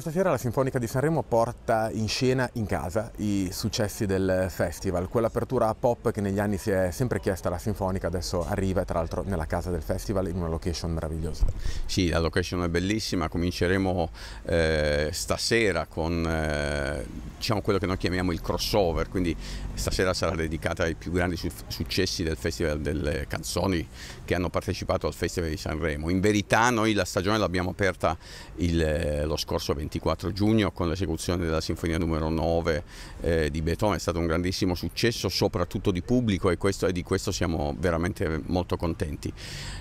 Questa sera la Sinfonica di Sanremo porta in scena in casa i successi del festival, quell'apertura pop che negli anni si è sempre chiesta alla Sinfonica, adesso arriva tra l'altro nella casa del festival in una location meravigliosa. Sì, la location è bellissima, cominceremo eh, stasera con eh, diciamo quello che noi chiamiamo il crossover, quindi stasera sarà dedicata ai più grandi su successi del festival delle canzoni che hanno partecipato al festival di Sanremo. In verità noi la stagione l'abbiamo aperta il, eh, lo scorso 20 24 giugno con l'esecuzione della Sinfonia numero 9 eh, di Beethoven, è stato un grandissimo successo soprattutto di pubblico e, questo, e, di questo siamo veramente molto contenti.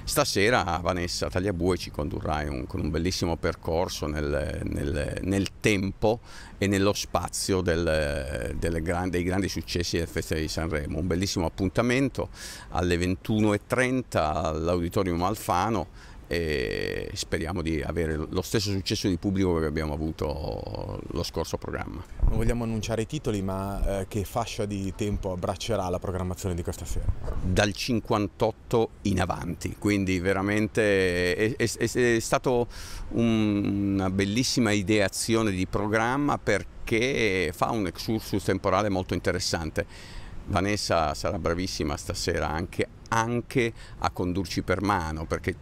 Stasera Vanessa Tagliabue ci condurrà un, con un bellissimo percorso nel, nel, nel tempo e nello spazio del, del gran, dei grandi successi del Festival di Sanremo, un bellissimo appuntamento alle 21.30 all'Auditorium Alfano e speriamo di avere lo stesso successo di pubblico che abbiamo avuto lo scorso programma. Non vogliamo annunciare i titoli, ma eh, che fascia di tempo abbraccerà la programmazione di questa sera? Dal 58 in avanti, quindi veramente è, è, è stata un, una bellissima ideazione di programma perché fa un excursus temporale molto interessante. Vanessa sarà bravissima stasera anche, anche a condurci per mano perché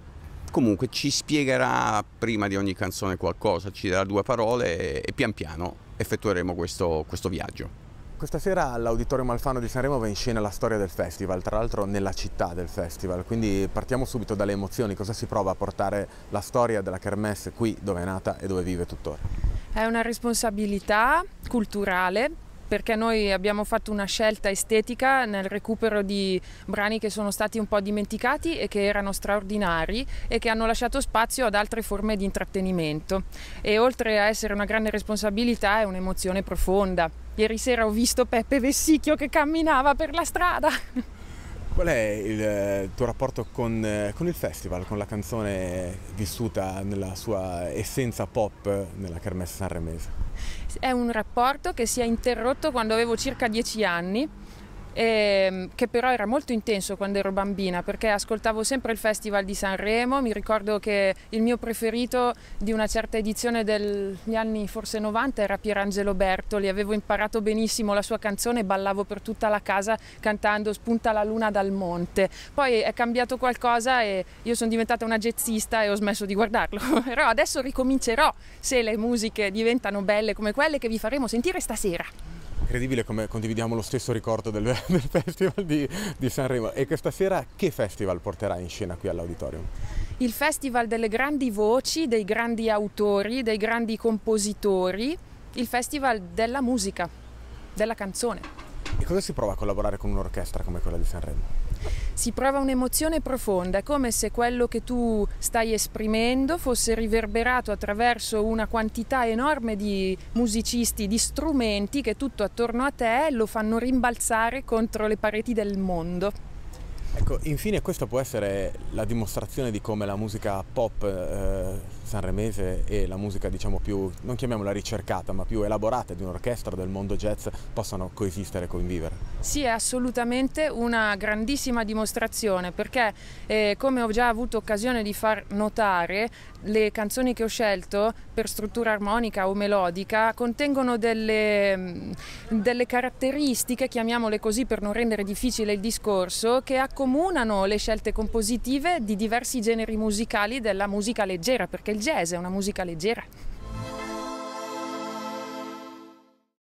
comunque ci spiegherà prima di ogni canzone qualcosa, ci darà due parole e, e pian piano effettueremo questo, questo viaggio. Questa sera all'Auditorium Alfano di Sanremo va in scena la storia del festival, tra l'altro nella città del festival, quindi partiamo subito dalle emozioni, cosa si prova a portare la storia della Kermesse qui dove è nata e dove vive tuttora? È una responsabilità culturale perché noi abbiamo fatto una scelta estetica nel recupero di brani che sono stati un po' dimenticati e che erano straordinari e che hanno lasciato spazio ad altre forme di intrattenimento. E oltre a essere una grande responsabilità è un'emozione profonda. Ieri sera ho visto Peppe Vessicchio che camminava per la strada. Qual è il eh, tuo rapporto con, eh, con, il festival, con la canzone vissuta nella sua essenza pop nella Kermesse Sanremese? È un rapporto che si è interrotto quando avevo circa dieci anni ehm, che però era molto intenso quando ero bambina perché ascoltavo sempre il Festival di Sanremo, mi ricordo che il mio preferito di una certa edizione degli anni forse 90 era Pierangelo Bertoli, avevo imparato benissimo la sua canzone e ballavo per tutta la casa cantando Spunta la luna dal monte. Poi è cambiato qualcosa e io sono diventata una jazzista e ho smesso di guardarlo, però adesso ricomincerò se le musiche diventano belle come quelle che vi faremo sentire stasera. Incredibile come condividiamo lo stesso ricordo del, del Festival di, di, Sanremo. E questa sera che festival porterà in scena qui all'auditorium? Il Festival delle grandi voci, dei grandi autori, dei grandi compositori, il Festival della musica, della canzone. E cosa si prova a collaborare con un'orchestra come quella di Sanremo? si prova un'emozione profonda, come se quello che tu stai esprimendo fosse riverberato attraverso una quantità enorme di musicisti, di strumenti che tutto attorno a te lo fanno rimbalzare contro le pareti del mondo. Ecco, infine questa può essere la dimostrazione di come la musica pop eh, sanremese e la musica diciamo più, non chiamiamola ricercata, ma più elaborata di un'orchestra del mondo jazz possano coesistere e convivere. Sì, è assolutamente una grandissima dimostrazione perché eh, come ho già avuto occasione di far notare, le canzoni che ho scelto per struttura armonica o melodica contengono delle, mm, delle, caratteristiche, chiamiamole così per non rendere difficile il discorso, che accomunano le scelte compositive di diversi generi musicali della musica leggera, perché il jazz è una musica leggera.